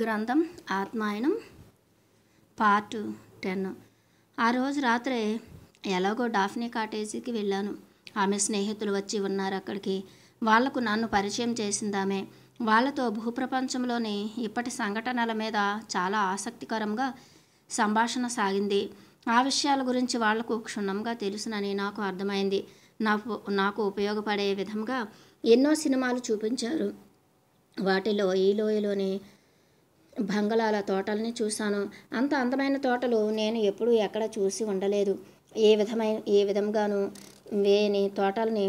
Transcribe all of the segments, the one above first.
గ్రంథం ఆత్మాయనం part ten ఆ రోజు రాత్రే ఎలాగో డాఫ్నీ కాటేజీకి వెళ్ళాను ఆమె స్నేహితులు వచ్చి ఉన్నారు అక్కడికి వాళ్లకు నన్ను పరిచయం చేసిందామే వాళ్ళతో భూప్రపంచంలోని ఇప్పటి సంఘటనల మీద చాలా ఆసక్తికరంగా సంభాషణ సాగింది ఆ విషయాల గురించి వాళ్లకు క్షుణ్ణంగా తెలుసునని నాకు అర్థమైంది నాకు నాకు ఉపయోగపడే విధంగా ఎన్నో సినిమాలు చూపించారు వాటిలో ఈ లోయలోని బంగళాల తోటల్ని చూశాను అంత అందమైన తోటలు నేను ఎప్పుడూ ఎక్కడ చూసి ఉండలేదు ఏ విధమైన ఏ విధంగానూ వేయని తోటల్ని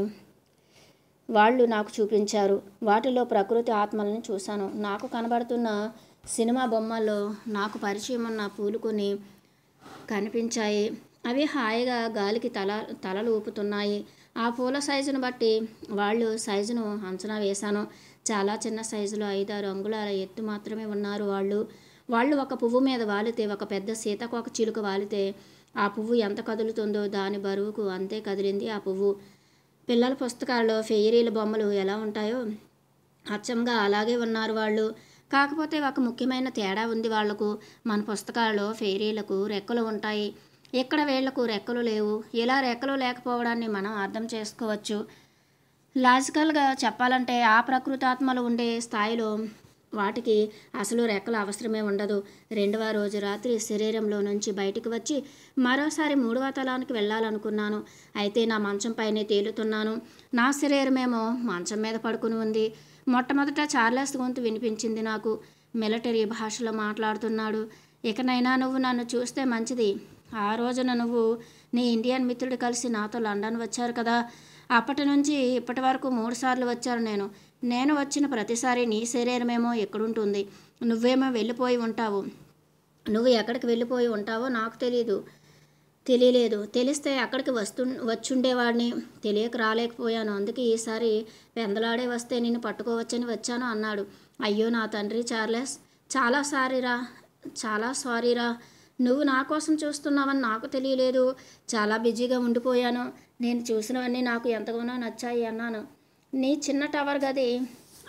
వాళ్ళు నాకు చూపించారు వాటిలో ప్రకృతి ఆత్మలను చూశాను నాకు కనబడుతున్న సినిమా బొమ్మల్లో నాకు పరిచయం ఉన్న పూలు కొన్ని కనిపించాయి అవి హాయిగా గాలికి తల తలలు ఊపుతున్నాయి ఆ పూల సైజును బట్టి వాళ్ళు సైజును అంచనా వేశాను చాలా చిన్న సైజులో ఐదారు అంగుళాల ఎత్తు మాత్రమే ఉన్నారు వాళ్ళు వాళ్ళు ఒక పువ్వు మీద వాలితే ఒక పెద్ద సీతకోక చిలుక వాలితే ఆ పువ్వు ఎంత కదులుతుందో దాని బరువుకు అంతే కదిలింది ఆ పువ్వు పిల్లల పుస్తకాల్లో ఫెయిరీల బొమ్మలు ఎలా ఉంటాయో అచ్చంగా అలాగే ఉన్నారు వాళ్ళు కాకపోతే ఒక ముఖ్యమైన తేడా ఉంది వాళ్లకు మన పుస్తకాల్లో ఫెయిరీలకు రెక్కలు ఉంటాయి ఇక్కడ వీళ్లకు రెక్కలు లేవు ఇలా రెక్కలు లేకపోవడాన్ని మనం అర్థం చేసుకోవచ్చు లాజికల్గా చెప్పాలంటే ఆ ప్రకృతాత్మలు ఉండే స్థాయిలో వాటికి అసలు రెక్కల అవసరమే ఉండదు రెండవ రోజు రాత్రి శరీరంలో నుంచి బయటికి వచ్చి మరోసారి మూడవ తలానికి వెళ్ళాలనుకున్నాను అయితే నా మంచంపైనే తేలుతున్నాను నా శరీరమేమో మంచం మీద పడుకుని ఉంది మొట్టమొదట చార్లెస్ గొంతు వినిపించింది నాకు మిలిటరీ భాషలో మాట్లాడుతున్నాడు ఇకనైనా నువ్వు నన్ను చూస్తే మంచిది ఆ రోజున నువ్వు నీ ఇండియన్ మిత్రుడు కలిసి నాతో లండన్ వచ్చారు కదా అప్పటి నుంచి ఇప్పటి వరకు మూడుసార్లు వచ్చాను నేను నేను వచ్చిన ప్రతిసారి నీ శరీరమేమో ఎక్కడుంటుంది నువ్వేమో వెళ్ళిపోయి ఉంటావు నువ్వు ఎక్కడికి వెళ్ళిపోయి ఉంటావో నాకు తెలియదు తెలియలేదు తెలిస్తే అక్కడికి వస్తు వచ్చుండేవాడిని తెలియక రాలేకపోయాను అందుకే ఈసారి పెందలాడే వస్తే నేను పట్టుకోవచ్చని వచ్చాను అన్నాడు అయ్యో నా తండ్రి చార్లెస్ చాలా సారీరా చాలా సారీరా నువ్వు నా కోసం చూస్తున్నావని నాకు తెలియలేదు చాలా బిజీగా ఉండిపోయాను నేను చూసినవన్నీ నాకు ఎంతగానో నచ్చాయి అన్నాను నీ చిన్న టవర్ గది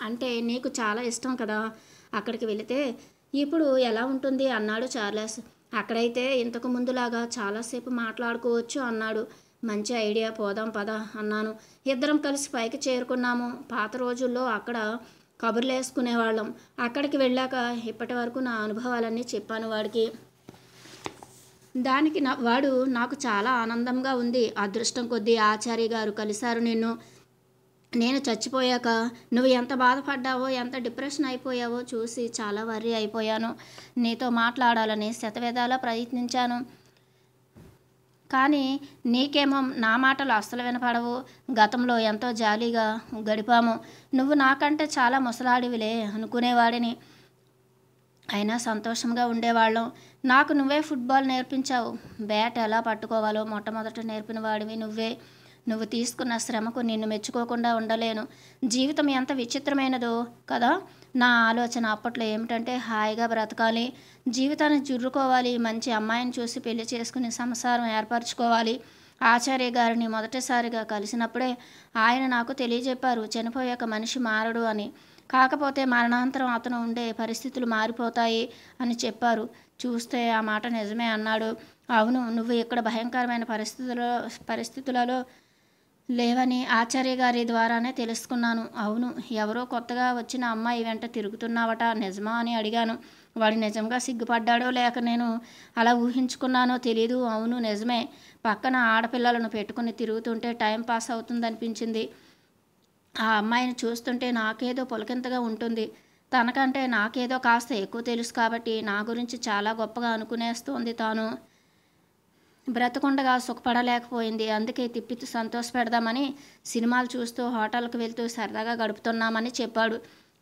అంటే నీకు చాలా ఇష్టం కదా అక్కడికి వెళితే ఇప్పుడు ఎలా ఉంటుంది అన్నాడు చార్లెస్ అక్కడైతే ఇంతకు ముందులాగా చాలాసేపు మాట్లాడుకోవచ్చు అన్నాడు మంచి ఐడియా పోదాం పద అన్నాను ఇద్దరం కలిసి పైకి చేరుకున్నాము పాత రోజుల్లో అక్కడ కబుర్లు వేసుకునేవాళ్ళం అక్కడికి వెళ్ళాక ఇప్పటి వరకు నా అనుభవాలన్నీ చెప్పాను వాడికి దానికి నా వాడు నాకు చాలా ఆనందంగా ఉంది అదృష్టం కొద్దీ ఆచార్య గారు కలిశారు నిన్ను నేను చచ్చిపోయాక నువ్వు ఎంత బాధపడ్డావో ఎంత డిప్రెషన్ అయిపోయావో చూసి చాలా వర్రీ అయిపోయాను నీతో మాట్లాడాలని శతవేదాలా ప్రయత్నించాను కానీ నీకేమో నా మాటలు అస్సలు వినపడవు గతంలో ఎంతో జాలీగా గడిపాము నువ్వు నాకంటే చాలా ముసలాడివిలే అనుకునేవాడిని అయినా సంతోషంగా ఉండేవాళ్ళం నాకు నువ్వే ఫుట్బాల్ నేర్పించావు బ్యాట్ ఎలా పట్టుకోవాలో మొట్టమొదట నేర్పిన వాడివి నువ్వే నువ్వు తీసుకున్న శ్రమకు నిన్ను మెచ్చుకోకుండా ఉండలేను జీవితం ఎంత విచిత్రమైనదో కదా నా ఆలోచన అప్పట్లో ఏమిటంటే హాయిగా బ్రతకాలి జీవితాన్ని జుర్రుకోవాలి మంచి అమ్మాయిని చూసి పెళ్లి చేసుకుని సంసారం ఏర్పరచుకోవాలి ఆచార్య గారిని మొదటిసారిగా కలిసినప్పుడే ఆయన నాకు తెలియజెప్పారు చనిపోయాక మనిషి మారడు అని కాకపోతే మరణాంతరం అతను ఉండే పరిస్థితులు మారిపోతాయి అని చెప్పారు చూస్తే ఆ మాట నిజమే అన్నాడు అవును నువ్వు ఇక్కడ భయంకరమైన పరిస్థితులలో పరిస్థితులలో లేవని ఆచార్య గారి ద్వారానే తెలుసుకున్నాను అవును ఎవరో కొత్తగా వచ్చిన అమ్మాయి వెంట తిరుగుతున్నావట నిజమా అని అడిగాను వాడు నిజంగా సిగ్గుపడ్డాడో లేక నేను అలా ఊహించుకున్నానో తెలీదు అవును నిజమే పక్కన ఆడపిల్లలను పెట్టుకుని తిరుగుతుంటే టైం పాస్ అవుతుందనిపించింది ఆ అమ్మాయిని చూస్తుంటే నాకేదో పొలకింతగా ఉంటుంది తనకంటే నాకేదో కాస్త ఎక్కువ తెలుసు కాబట్టి నా గురించి చాలా గొప్పగా అనుకునేస్తోంది తాను బ్రతకుండగా సుఖపడలేకపోయింది అందుకే తిప్పి సంతోష పెడదామని సినిమాలు చూస్తూ హోటల్కి వెళ్తూ సరదాగా గడుపుతున్నామని చెప్పాడు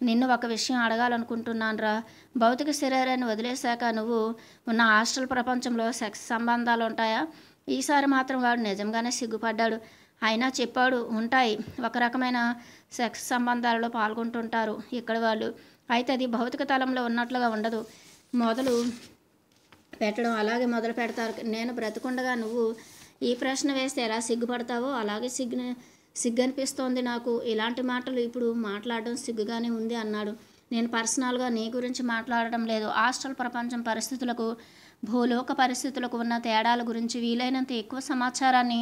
నిన్ను ఒక విషయం అడగాలనుకుంటున్నానురా భౌతిక శరీరాన్ని వదిలేశాక నువ్వు ఉన్న హాస్టల్ ప్రపంచంలో సెక్స్ సంబంధాలు ఉంటాయా ఈసారి మాత్రం వాడు నిజంగానే సిగ్గుపడ్డాడు అయినా చెప్పాడు ఉంటాయి ఒక రకమైన సెక్స్ సంబంధాలలో పాల్గొంటుంటారు ఇక్కడ వాళ్ళు అయితే అది భౌతిక తలంలో ఉన్నట్లుగా ఉండదు మొదలు పెట్టడం అలాగే మొదలు పెడతారు నేను బ్రతుకుండగా నువ్వు ఈ ప్రశ్న వేస్తే ఎలా సిగ్గుపడతావో అలాగే సిగ్గు సిగ్గు అనిపిస్తోంది నాకు ఇలాంటి మాటలు ఇప్పుడు మాట్లాడడం సిగ్గుగానే ఉంది అన్నాడు నేను పర్సనల్గా నీ గురించి మాట్లాడడం లేదు హాస్టల్ ప్రపంచం పరిస్థితులకు భూలోక పరిస్థితులకు ఉన్న తేడాల గురించి వీలైనంత ఎక్కువ సమాచారాన్ని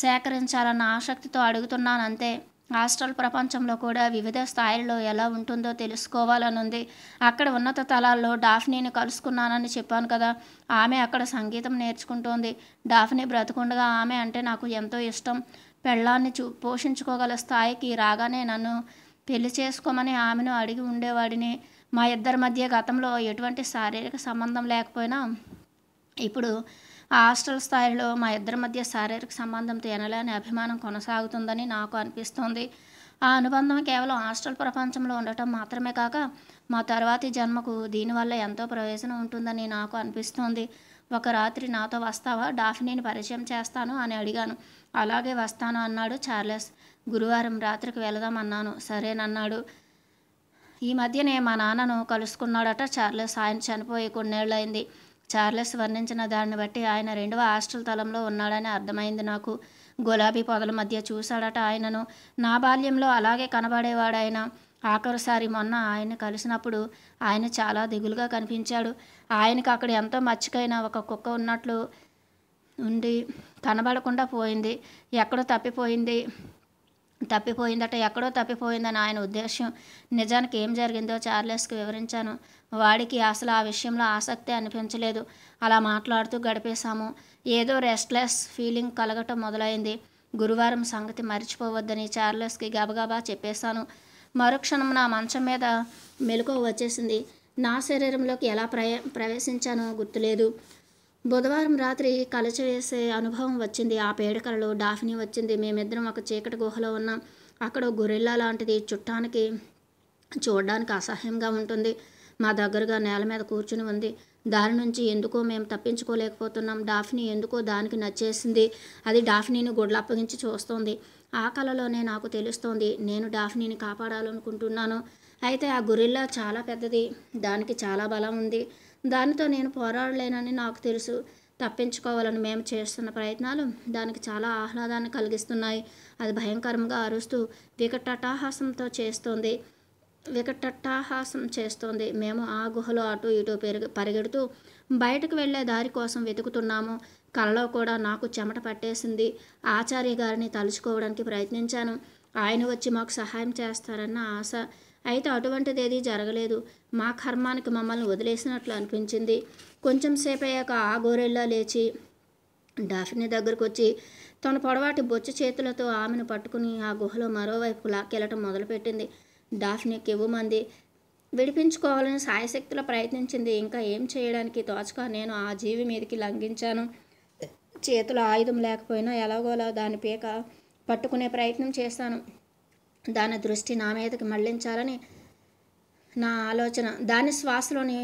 సేకరించాలన్న ఆసక్తితో అడుగుతున్నాను అంతే హాస్టల్ ప్రపంచంలో కూడా వివిధ స్థాయిల్లో ఎలా ఉంటుందో తెలుసుకోవాలనుంది అక్కడ ఉన్నత తలాల్లో డాఫ్నీని కలుసుకున్నానని చెప్పాను కదా ఆమె అక్కడ సంగీతం నేర్చుకుంటోంది డాఫ్నీ బ్రతుకుండగా ఆమె అంటే నాకు ఎంతో ఇష్టం పెళ్ళాన్ని చూ పోషించుకోగల స్థాయికి రాగానే నన్ను పెళ్లి చేసుకోమని ఆమెను అడిగి ఉండేవాడిని మా ఇద్దరి మధ్య గతంలో ఎటువంటి శారీరక సంబంధం లేకపోయినా ఇప్పుడు హాస్టల్ స్థాయిలో మా ఇద్దరి మధ్య శారీరక సంబంధంతో ఎనలేని అభిమానం కొనసాగుతుందని నాకు అనిపిస్తోంది ఆ అనుబంధం కేవలం హాస్టల్ ప్రపంచంలో ఉండటం మాత్రమే కాక మా తర్వాతి జన్మకు దీనివల్ల ఎంతో ప్రయోజనం ఉంటుందని నాకు అనిపిస్తోంది ఒక రాత్రి నాతో వస్తావా డాఫినీని పరిచయం చేస్తాను అని అడిగాను అలాగే వస్తాను అన్నాడు చార్లెస్ గురువారం రాత్రికి వెళదామన్నాను సరేనన్నాడు ఈ మధ్యనే మా నాన్నను కలుసుకున్నాడట చార్లెస్ ఆయన చనిపోయి కొన్నేళ్ళైంది చార్లెస్ వర్ణించిన దాన్ని బట్టి ఆయన రెండవ హాస్టల్ తలంలో ఉన్నాడని అర్థమైంది నాకు గులాబీ పొదల మధ్య చూశాడట ఆయనను నా బాల్యంలో అలాగే కనబడేవాడాయన ఆఖరిసారి మొన్న ఆయన కలిసినప్పుడు ఆయన చాలా దిగులుగా కనిపించాడు ఆయనకు అక్కడ ఎంతో మచ్చికైన ఒక కుక్క ఉన్నట్లు ఉండి కనబడకుండా పోయింది ఎక్కడో తప్పిపోయింది తప్పిపోయిందట ఎక్కడో తప్పిపోయిందని ఆయన ఉద్దేశం నిజానికి ఏం జరిగిందో చార్లెస్కి వివరించాను వాడికి అసలు ఆ విషయంలో ఆసక్తి అనిపించలేదు అలా మాట్లాడుతూ గడిపేశాము ఏదో రెస్ట్లెస్ ఫీలింగ్ కలగటం మొదలైంది గురువారం సంగతి మర్చిపోవద్దని చార్లెస్కి గబగబా చెప్పేశాను మరుక్షణం నా మంచం మీద మెలకు వచ్చేసింది నా శరీరంలోకి ఎలా ప్రయ ప్రవేశించానో గుర్తులేదు బుధవారం రాత్రి కలచవేసే అనుభవం వచ్చింది ఆ పేడకలలో డాఫిని వచ్చింది మేమిద్దరం ఒక చీకటి గుహలో ఉన్నాం అక్కడ గొరిల్లా లాంటిది చుట్టానికి చూడడానికి అసహ్యంగా ఉంటుంది మా దగ్గరగా నేల మీద కూర్చుని ఉంది దారి నుంచి ఎందుకో మేము తప్పించుకోలేకపోతున్నాం డాఫిని ఎందుకో దానికి నచ్చేసింది అది డాఫినీని గుడ్లు అప్పగించి చూస్తోంది ఆ కళలోనే నాకు తెలుస్తోంది నేను డాఫినీని కాపాడాలనుకుంటున్నాను అయితే ఆ గురిల్లా చాలా పెద్దది దానికి చాలా బలం ఉంది దానితో నేను పోరాడలేనని నాకు తెలుసు తప్పించుకోవాలని మేము చేస్తున్న ప్రయత్నాలు దానికి చాలా ఆహ్లాదాన్ని కలిగిస్తున్నాయి అది భయంకరంగా అరుస్తూ వికటాటాహాసంతో చేస్తోంది వికటట్టహాసం చేస్తోంది మేము ఆ గుహలో అటు ఇటు పెరుగు పరిగెడుతూ బయటకు వెళ్లే దారి కోసం వెతుకుతున్నాము కలలో కూడా నాకు చెమట పట్టేసింది ఆచార్య గారిని తలుచుకోవడానికి ప్రయత్నించాను ఆయన వచ్చి మాకు సహాయం చేస్తారన్న ఆశ అయితే అటువంటిదేది జరగలేదు మా కర్మానికి మమ్మల్ని వదిలేసినట్లు అనిపించింది కొంచెం సేపు అయ్యాక ఆ గోరెల్లా లేచి డాఫిని దగ్గరకు వచ్చి తన పొడవాటి బొచ్చు చేతులతో ఆమెను పట్టుకుని ఆ గుహలో మరోవైపు లాక్కెళ్ళటం మొదలుపెట్టింది డాఫ్ని మంది విడిపించుకోవాలని సాయశక్తిలో ప్రయత్నించింది ఇంకా ఏం చేయడానికి తోచక నేను ఆ జీవి మీదకి లంఘించాను చేతులు ఆయుధం లేకపోయినా ఎలాగోలా దాని పీక పట్టుకునే ప్రయత్నం చేశాను దాని దృష్టి నా మీదకి మళ్లించాలని నా ఆలోచన దాని శ్వాసలోని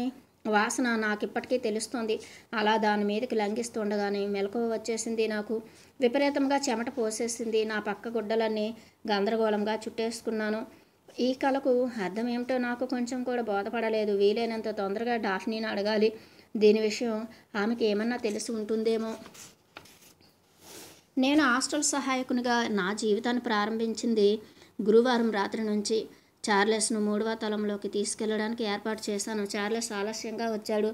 వాసన నాకు ఇప్పటికీ తెలుస్తుంది అలా దాని మీదకి లంఘిస్తుండగానే మెలకువ వచ్చేసింది నాకు విపరీతంగా చెమట పోసేసింది నా పక్క గుడ్డలన్నీ గందరగోళంగా చుట్టేసుకున్నాను ఈ కళకు అర్థం ఏమిటో నాకు కొంచెం కూడా బోధపడలేదు వీలైనంత తొందరగా డాఫ్నీని అడగాలి దీని విషయం ఆమెకి ఏమన్నా తెలిసి ఉంటుందేమో నేను హాస్టల్ సహాయకునిగా నా జీవితాన్ని ప్రారంభించింది గురువారం రాత్రి నుంచి చార్లెస్ను మూడవ తలంలోకి తీసుకెళ్లడానికి ఏర్పాటు చేశాను చార్లెస్ ఆలస్యంగా వచ్చాడు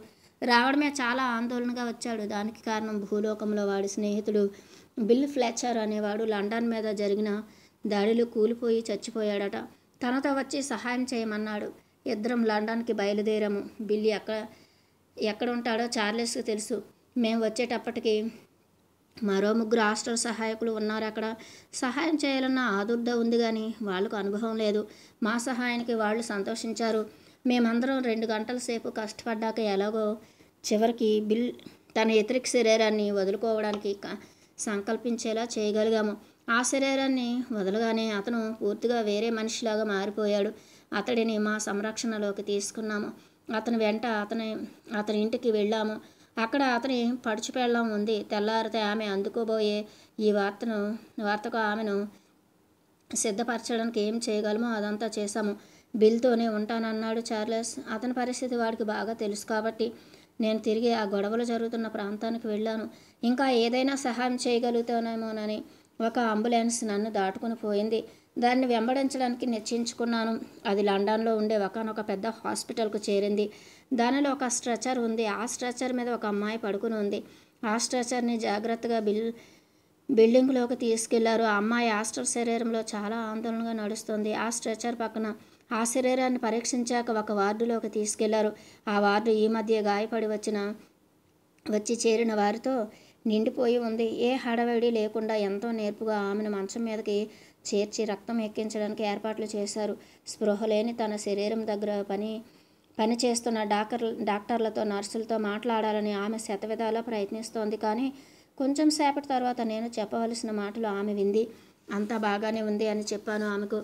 రావడమే చాలా ఆందోళనగా వచ్చాడు దానికి కారణం భూలోకంలో వాడి స్నేహితుడు బిల్ ఫ్లెచర్ అనేవాడు లండన్ మీద జరిగిన దాడిలో కూలిపోయి చచ్చిపోయాడట తనతో వచ్చి సహాయం చేయమన్నాడు ఇద్దరం లండన్కి బయలుదేరాము బిల్లి ఎక్కడ ఎక్కడ ఉంటాడో చార్లెస్కి తెలుసు మేము వచ్చేటప్పటికి మరో ముగ్గురు హాస్టల్ సహాయకులు ఉన్నారు అక్కడ సహాయం చేయాలన్న ఆదుర్ద ఉంది కానీ వాళ్ళకు అనుభవం లేదు మా సహాయానికి వాళ్ళు సంతోషించారు మేమందరం రెండు గంటల సేపు కష్టపడ్డాక ఎలాగో చివరికి బిల్ తన ఎత్రిక్ శరీరాన్ని వదులుకోవడానికి సంకల్పించేలా చేయగలిగాము ఆ శరీరాన్ని వదలగానే అతను పూర్తిగా వేరే మనిషిలాగా మారిపోయాడు అతడిని మా సంరక్షణలోకి తీసుకున్నాము అతని వెంట అతని అతని ఇంటికి వెళ్ళాము అక్కడ అతని పడుచుపెళ్ళం ఉంది తెల్లారితే ఆమె అందుకోబోయే ఈ వార్తను వార్తకు ఆమెను సిద్ధపరచడానికి ఏం చేయగలమో అదంతా చేశాము బిల్తోనే ఉంటానన్నాడు చార్లెస్ అతని పరిస్థితి వాడికి బాగా తెలుసు కాబట్టి నేను తిరిగి ఆ గొడవలు జరుగుతున్న ప్రాంతానికి వెళ్ళాను ఇంకా ఏదైనా సహాయం చేయగలుగుతానేమోనని ఒక అంబులెన్స్ నన్ను దాటుకుని పోయింది దాన్ని వెంబడించడానికి నిశ్చయించుకున్నాను అది లండన్లో ఉండే ఒకనొక పెద్ద హాస్పిటల్కు చేరింది దానిలో ఒక స్ట్రెచర్ ఉంది ఆ స్ట్రెచర్ మీద ఒక అమ్మాయి పడుకుని ఉంది ఆ స్ట్రెచర్ని జాగ్రత్తగా బిల్ బిల్డింగ్లోకి తీసుకెళ్లారు ఆ అమ్మాయి ఆస్టర్ శరీరంలో చాలా ఆందోళనగా నడుస్తుంది ఆ స్ట్రెచర్ పక్కన ఆ శరీరాన్ని పరీక్షించాక ఒక వార్డులోకి తీసుకెళ్లారు ఆ వార్డు ఈ మధ్య గాయపడి వచ్చిన వచ్చి చేరిన వారితో నిండిపోయి ఉంది ఏ హడావిడి లేకుండా ఎంతో నేర్పుగా ఆమెను మంచం మీదకి చేర్చి రక్తం ఎక్కించడానికి ఏర్పాట్లు చేశారు స్పృహ లేని తన శరీరం దగ్గర పని పనిచేస్తున్న డాక్టర్ డాక్టర్లతో నర్సులతో మాట్లాడాలని ఆమె శతవిధాలా ప్రయత్నిస్తోంది కానీ కొంచెం సేపటి తర్వాత నేను చెప్పవలసిన మాటలు ఆమె వింది అంతా బాగానే ఉంది అని చెప్పాను ఆమెకు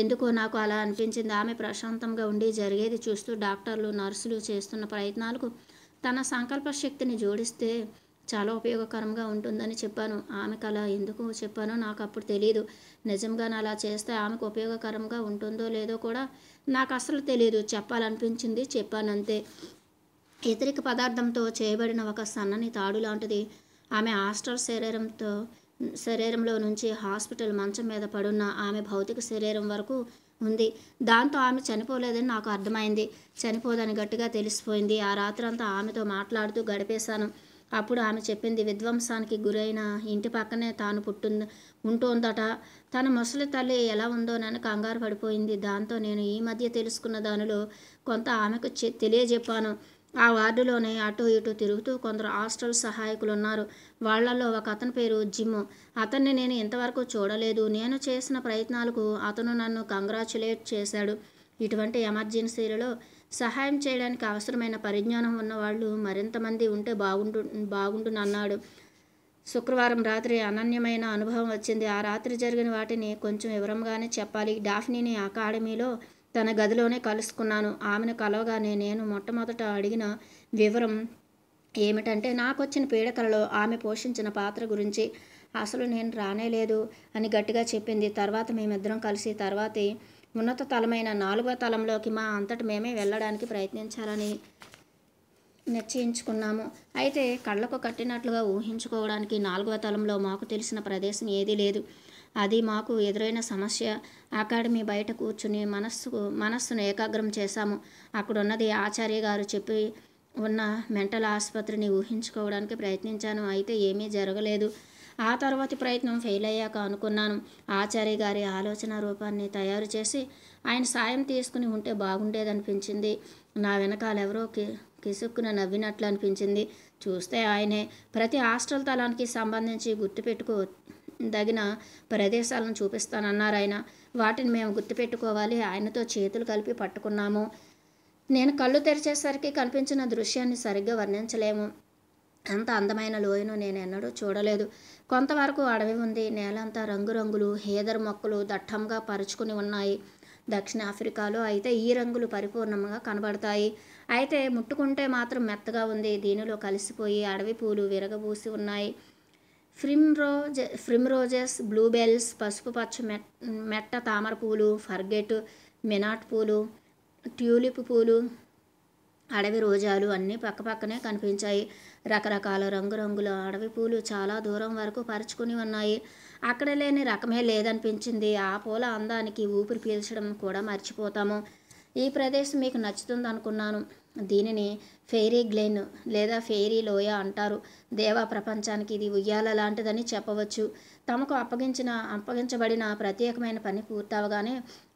ఎందుకో నాకు అలా అనిపించింది ఆమె ప్రశాంతంగా ఉండి జరిగేది చూస్తూ డాక్టర్లు నర్సులు చేస్తున్న ప్రయత్నాలకు తన సంకల్ప శక్తిని జోడిస్తే చాలా ఉపయోగకరంగా ఉంటుందని చెప్పాను ఆమెకు అలా ఎందుకు చెప్పానో నాకు అప్పుడు తెలియదు నిజంగా అలా చేస్తే ఆమెకు ఉపయోగకరంగా ఉంటుందో లేదో కూడా నాకు అసలు తెలియదు చెప్పాలనిపించింది చెప్పానంతే ఇతరిక పదార్థంతో చేయబడిన ఒక సన్నని తాడు లాంటిది ఆమె ఆస్టర్ శరీరంతో శరీరంలో నుంచి హాస్పిటల్ మంచం మీద పడున్న ఆమె భౌతిక శరీరం వరకు ఉంది దాంతో ఆమె చనిపోలేదని నాకు అర్థమైంది చనిపోదని గట్టిగా తెలిసిపోయింది ఆ రాత్రంతా ఆమెతో మాట్లాడుతూ గడిపేశాను అప్పుడు ఆమె చెప్పింది విధ్వంసానికి గురైన ఇంటి పక్కనే తాను పుట్టుంద ఉంటుందట తన ముసలి తల్లి ఎలా ఉందోనని కంగారు పడిపోయింది దాంతో నేను ఈ మధ్య తెలుసుకున్న దానిలో కొంత ఆమెకు తెలియజెప్పాను ఆ వార్డులోనే అటు ఇటు తిరుగుతూ కొందరు హాస్టల్ సహాయకులు ఉన్నారు వాళ్లలో ఒక అతని పేరు జిమ్ అతన్ని నేను ఇంతవరకు చూడలేదు నేను చేసిన ప్రయత్నాలకు అతను నన్ను కంగ్రాచులేట్ చేశాడు ఇటువంటి ఎమర్జెన్సీలలో సహాయం చేయడానికి అవసరమైన పరిజ్ఞానం ఉన్నవాళ్ళు మరింతమంది ఉంటే బాగుంటు అన్నాడు శుక్రవారం రాత్రి అనన్యమైన అనుభవం వచ్చింది ఆ రాత్రి జరిగిన వాటిని కొంచెం వివరంగానే చెప్పాలి డాఫ్నీని అకాడమీలో తన గదిలోనే కలుసుకున్నాను ఆమెను కలవగానే నేను మొట్టమొదట అడిగిన వివరం ఏమిటంటే నాకు వచ్చిన పీడకలలో ఆమె పోషించిన పాత్ర గురించి అసలు నేను రానేలేదు అని గట్టిగా చెప్పింది తర్వాత మేమిద్దరం కలిసి తర్వాతే ఉన్నత తలమైన నాలుగో తలంలోకి మా అంతటి మేమే వెళ్ళడానికి ప్రయత్నించాలని నిశ్చయించుకున్నాము అయితే కళ్ళకు కట్టినట్లుగా ఊహించుకోవడానికి నాలుగవ తలంలో మాకు తెలిసిన ప్రదేశం ఏదీ లేదు అది మాకు ఎదురైన సమస్య అకాడమీ బయట కూర్చుని మనస్సుకు మనస్సును ఏకాగ్రం చేశాము అక్కడున్నది ఆచార్య గారు చెప్పి ఉన్న మెంటల్ ఆసుపత్రిని ఊహించుకోవడానికి ప్రయత్నించాను అయితే ఏమీ జరగలేదు ఆ తర్వాతి ప్రయత్నం ఫెయిల్ అయ్యాక అనుకున్నాను ఆచార్య గారి ఆలోచన రూపాన్ని తయారు చేసి ఆయన సాయం తీసుకుని ఉంటే బాగుండేదనిపించింది నా వెనకాలెవరో కిసుక్కున నవ్వినట్లు అనిపించింది చూస్తే ఆయనే ప్రతి హాస్టల్ తలానికి సంబంధించి గుర్తుపెట్టుకో దగిన ప్రదేశాలను చూపిస్తానన్నారు ఆయన వాటిని మేము గుర్తుపెట్టుకోవాలి ఆయనతో చేతులు కలిపి పట్టుకున్నాము నేను కళ్ళు తెరిచేసరికి కనిపించిన దృశ్యాన్ని సరిగ్గా వర్ణించలేము అంత అందమైన లోయను నేను ఎన్నడూ చూడలేదు కొంతవరకు అడవి ఉంది నేలంతా రంగురంగులు హేదర్ మొక్కలు దట్టంగా పరుచుకుని ఉన్నాయి దక్షిణాఫ్రికాలో అయితే ఈ రంగులు పరిపూర్ణంగా కనబడతాయి అయితే ముట్టుకుంటే మాత్రం మెత్తగా ఉంది దీనిలో కలిసిపోయి అడవి పూలు విరగబూసి ఉన్నాయి ఫ్రిమ్రోజ ఫ్రిమ్రోజెస్ బ్లూబెల్స్ పసుపు పచ్చ మెట్ మెట్ట తామర పూలు ఫర్గెట్ మినాట్ పూలు ట్యూలిప్ పూలు అడవి రోజాలు అన్నీ పక్కపక్కనే కనిపించాయి రకరకాల రంగురంగుల అడవి పూలు చాలా దూరం వరకు పరుచుకుని ఉన్నాయి అక్కడ లేని రకమే లేదనిపించింది ఆ పూల అందానికి ఊపిరి పీల్చడం కూడా మర్చిపోతాము ఈ ప్రదేశం మీకు నచ్చుతుంది అనుకున్నాను దీనిని ఫెయిరీ గ్లెన్ లేదా ఫెయిరీ లోయ అంటారు దేవా ప్రపంచానికి ఇది ఉయ్యాల లాంటిదని చెప్పవచ్చు తమకు అప్పగించిన అప్పగించబడిన ప్రత్యేకమైన పని పూర్తవగానే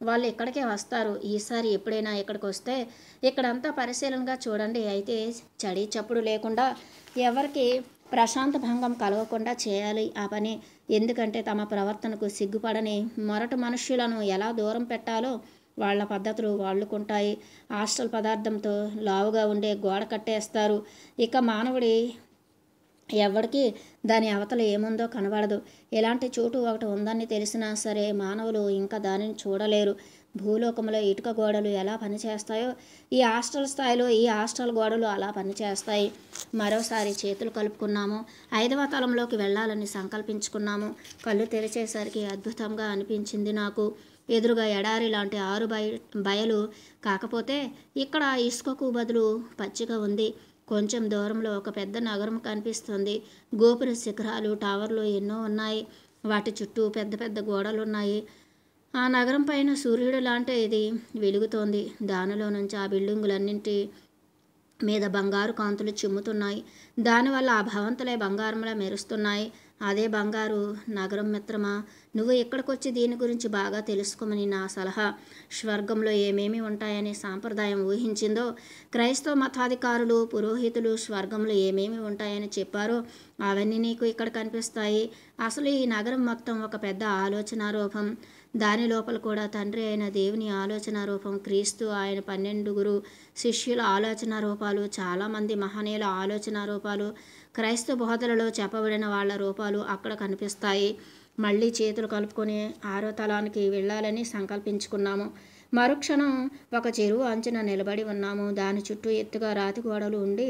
వాళ్ళు ఇక్కడికే వస్తారు ఈసారి ఎప్పుడైనా ఇక్కడికి వస్తే ఇక్కడంతా పరిశీలనగా చూడండి అయితే చడి చప్పుడు లేకుండా ఎవరికి ప్రశాంత భంగం కలగకుండా చేయాలి ఆ పని ఎందుకంటే తమ ప్రవర్తనకు సిగ్గుపడని మొరటి మనుష్యులను ఎలా దూరం పెట్టాలో వాళ్ళ పద్ధతులు వాళ్ళుకుంటాయి హాస్టల్ పదార్థంతో లావుగా ఉండే గోడ కట్టేస్తారు ఇక మానవుడి ఎవరికి దాని అవతల ఏముందో కనబడదు ఎలాంటి చోటు ఒకటి ఉందని తెలిసినా సరే మానవులు ఇంకా దానిని చూడలేరు భూలోకంలో ఇటుక గోడలు ఎలా పనిచేస్తాయో ఈ హాస్టల్ స్థాయిలో ఈ హాస్టల్ గోడలు అలా పనిచేస్తాయి మరోసారి చేతులు కలుపుకున్నాము ఐదవ తలంలోకి వెళ్ళాలని సంకల్పించుకున్నాము కళ్ళు తెరిచేసరికి అద్భుతంగా అనిపించింది నాకు ఎదురుగా ఎడారి లాంటి ఆరు బయ బయలు కాకపోతే ఇక్కడ ఇసుకకు బదులు పచ్చిక ఉంది కొంచెం దూరంలో ఒక పెద్ద నగరం కనిపిస్తుంది గోపుర శిఖరాలు టవర్లు ఎన్నో ఉన్నాయి వాటి చుట్టూ పెద్ద పెద్ద గోడలు ఉన్నాయి ఆ నగరం పైన సూర్యుడు లాంటి ఇది వెలుగుతోంది దానిలో నుంచి ఆ బిల్డింగులన్నింటి మీద బంగారు కాంతులు చిమ్ముతున్నాయి దానివల్ల ఆ భవంతులే బంగారంలా మెరుస్తున్నాయి అదే బంగారు నగరం మిత్రమా నువ్వు ఇక్కడికొచ్చి దీని గురించి బాగా తెలుసుకోమని నా సలహా స్వర్గంలో ఏమేమి ఉంటాయని సాంప్రదాయం ఊహించిందో క్రైస్తవ మతాధికారులు పురోహితులు స్వర్గంలో ఏమేమి ఉంటాయని చెప్పారో అవన్నీ నీకు ఇక్కడ కనిపిస్తాయి అసలు ఈ నగరం మొత్తం ఒక పెద్ద ఆలోచన రూపం దాని లోపల కూడా తండ్రి అయిన దేవుని ఆలోచన రూపం క్రీస్తు ఆయన పన్నెండుగురు శిష్యుల ఆలోచన రూపాలు చాలామంది మహనీయుల ఆలోచన రూపాలు క్రైస్తవ బోధలలో చెప్పబడిన వాళ్ళ రూపాలు అక్కడ కనిపిస్తాయి మళ్ళీ చేతులు కలుపుకొని ఆరో తలానికి వెళ్ళాలని సంకల్పించుకున్నాము మరుక్షణం ఒక చెరువు అంచున నిలబడి ఉన్నాము దాని చుట్టూ ఎత్తుగా రాతి గోడలు ఉండి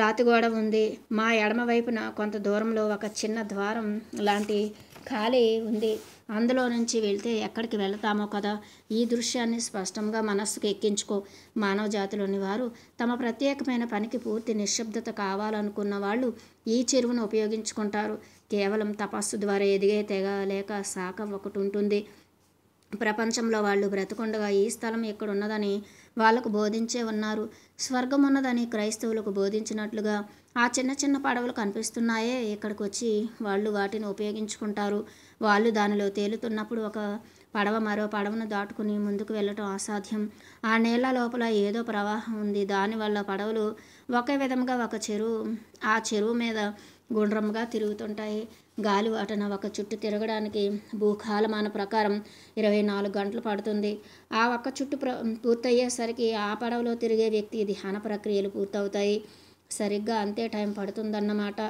రాతి గోడ ఉంది మా ఎడమ వైపున కొంత దూరంలో ఒక చిన్న ద్వారం లాంటి ఖాళీ ఉంది అందులో నుంచి వెళ్తే ఎక్కడికి వెళతామో కదా ఈ దృశ్యాన్ని స్పష్టంగా మనస్సుకు ఎక్కించుకో మానవ జాతిలోని వారు తమ ప్రత్యేకమైన పనికి పూర్తి నిశ్శబ్దత కావాలనుకున్న వాళ్ళు ఈ చెరువును ఉపయోగించుకుంటారు కేవలం తపస్సు ద్వారా ఎదిగే తెగ లేక శాఖ ఒకటి ఉంటుంది ప్రపంచంలో వాళ్ళు బ్రతకుండగా ఈ స్థలం ఇక్కడ ఉన్నదని వాళ్ళకు బోధించే ఉన్నారు స్వర్గం ఉన్నదని క్రైస్తవులకు బోధించినట్లుగా ఆ చిన్న చిన్న పడవలు కనిపిస్తున్నాయే ఇక్కడికి వచ్చి వాళ్ళు వాటిని ఉపయోగించుకుంటారు వాళ్ళు దానిలో తేలుతున్నప్పుడు ఒక పడవ మరో పడవను దాటుకుని ముందుకు వెళ్ళటం అసాధ్యం ఆ నీళ్ల లోపల ఏదో ప్రవాహం ఉంది దానివల్ల పడవలు ఒకే విధంగా ఒక చెరువు ఆ చెరువు మీద గుండ్రంగా తిరుగుతుంటాయి గాలి వాటన ఒక చుట్టు తిరగడానికి భూకాలమాన ప్రకారం ఇరవై నాలుగు గంటలు పడుతుంది ఆ ఒక్క చుట్టు ప్ర పూర్తయ్యేసరికి ఆ పడవలో తిరిగే వ్యక్తి ధ్యాన ప్రక్రియలు పూర్తవుతాయి సరిగ్గా అంతే టైం పడుతుందన్నమాట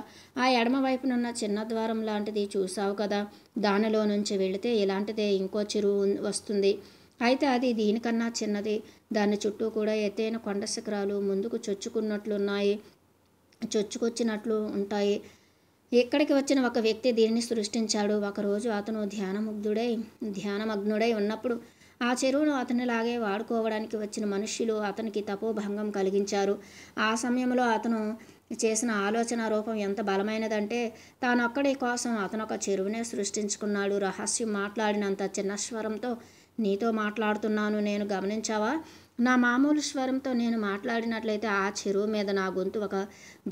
ఆ ఎడమవైపునున్న చిన్న ద్వారం లాంటిది చూసావు కదా దానిలో నుంచి వెళితే ఇలాంటిదే ఇంకో చెరువు వస్తుంది అయితే అది దీనికన్నా చిన్నది దాని చుట్టూ కూడా ఎత్తైన కొండ శిఖరాలు ముందుకు చొచ్చుకున్నట్లున్నాయి చొచ్చుకొచ్చినట్లు ఉంటాయి ఇక్కడికి వచ్చిన ఒక వ్యక్తి దీనిని సృష్టించాడు ఒకరోజు అతను ధ్యానముగ్ధుడై ధ్యానమగ్నుడై ఉన్నప్పుడు ఆ చెరువును అతనిలాగే వాడుకోవడానికి వచ్చిన మనుష్యులు అతనికి తపోభంగం కలిగించారు ఆ సమయంలో అతను చేసిన ఆలోచన రూపం ఎంత బలమైనదంటే తానొక్కడి కోసం అతనొక చెరువునే సృష్టించుకున్నాడు రహస్యం మాట్లాడినంత చిన్న స్వరంతో నీతో మాట్లాడుతున్నాను నేను గమనించావా నా మామూలు స్వరంతో నేను మాట్లాడినట్లయితే ఆ చెరువు మీద నా గొంతు ఒక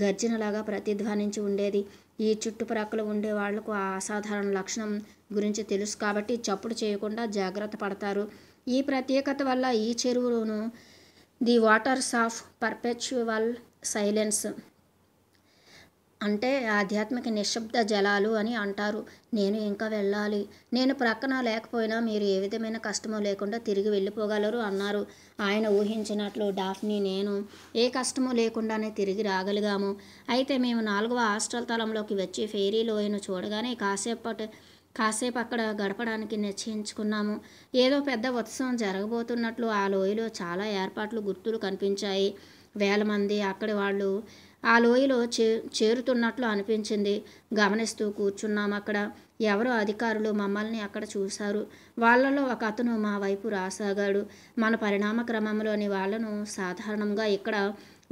గర్జనలాగా ప్రతిధ్వనించి ఉండేది ఈ చుట్టుప్రక్కల ఉండే వాళ్లకు ఆ అసాధారణ లక్షణం గురించి తెలుసు కాబట్టి చప్పుడు చేయకుండా జాగ్రత్త పడతారు ఈ ప్రత్యేకత వల్ల ఈ చెరువును the waters of perpetual silence అంటే ఆధ్యాత్మిక నిశ్శబ్ద జలాలు అని అంటారు నేను ఇంకా వెళ్ళాలి నేను ప్రక్కన లేకపోయినా మీరు ఏ విధమైన కష్టమో లేకుండా తిరిగి వెళ్ళిపోగలరు అన్నారు ఆయన ఊహించినట్లు డాఫ్ని నేను ఏ కష్టమో లేకుండానే తిరిగి రాగలిగాము అయితే మేము నాలుగవ హాస్టల్ తలంలోకి వచ్చి ఫెయిరీ లోయను చూడగానే కాసేపటి కాసేపు అక్కడ గడపడానికి నిశ్చయించుకున్నాము ఏదో పెద్ద ఉత్సవం జరగబోతున్నట్లు ఆ లోయలో చాలా ఏర్పాట్లు గుర్తులు కనిపించాయి వేల మంది అక్కడి వాళ్ళు ఆ లోయలో చే చేరుతున్నట్లు అనిపించింది గమనిస్తూ కూర్చున్నాం అక్కడ ఎవరో అధికారులు మమ్మల్ని అక్కడ చూశారు వాళ్ళలో ఒక అతను మా వైపు రాసాగాడు మన పరిణామ క్రమంలోని వాళ్ళను సాధారణంగా ఇక్కడ